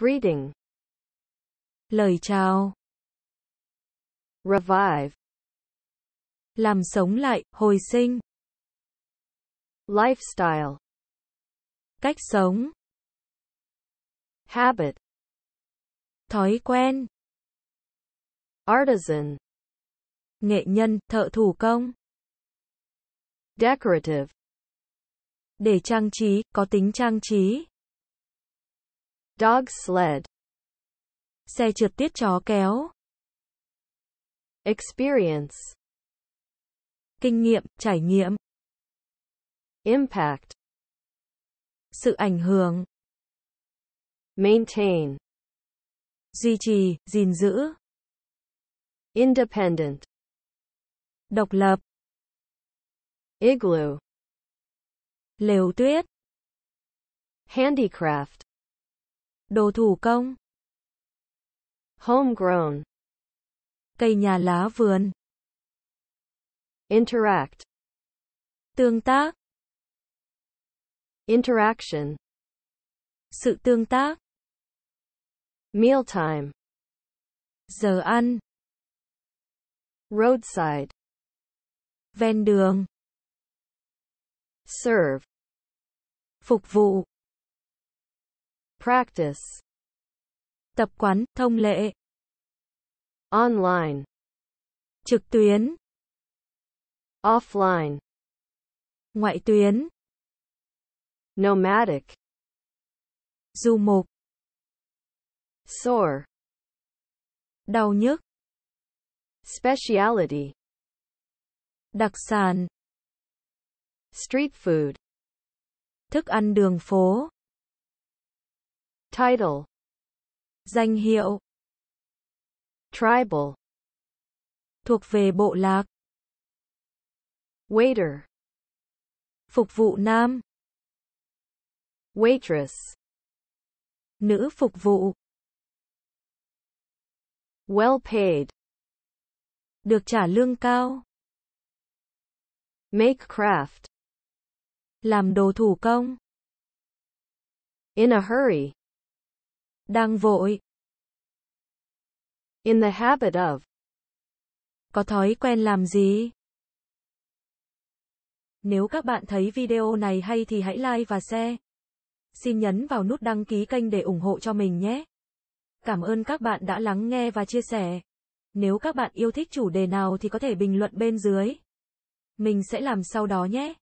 Greeting. Lời chào. Revive. Làm sống lại, hồi sinh. Lifestyle. Cách sống. Habit. Thói quen. Artisan. Nghệ nhân, thợ thủ công. Decorative. Để trang trí, có tính trang trí. Dog sled. Xe trượt tiết chó kéo. Experience. Kinh nghiệm, trải nghiệm. Impact. Sự ảnh hưởng. Maintain. Duy trì, gìn giữ. Independent. Độc lập. Igloo. Lều tuyết. Handicraft. Đồ thủ công. Homegrown. Cây nhà lá vườn. Interact. Tương tác. Interaction. Sự tương tác. Mealtime. Giờ ăn. Roadside. Ven đường. Serve. Phục vụ practice tập quán thông lệ online trực tuyến offline ngoại tuyến nomadic du mục sore đau nhức speciality đặc sản street food thức ăn đường phố Title Danh hiệu Tribal Thuộc về bộ lạc Waiter Phục vụ nam Waitress Nữ phục vụ Well paid Được trả lương cao Make craft. Làm đồ thủ công. In a hurry. Đang vội. In the habit of. Có thói quen làm gì? Nếu các bạn thấy video này hay thì hãy like và share. Xin nhấn vào nút đăng ký kênh để ủng hộ cho mình nhé. Cảm ơn các bạn đã lắng nghe và chia sẻ. Nếu các bạn yêu thích chủ đề nào thì có thể bình luận bên dưới. Mình sẽ làm sau đó nhé.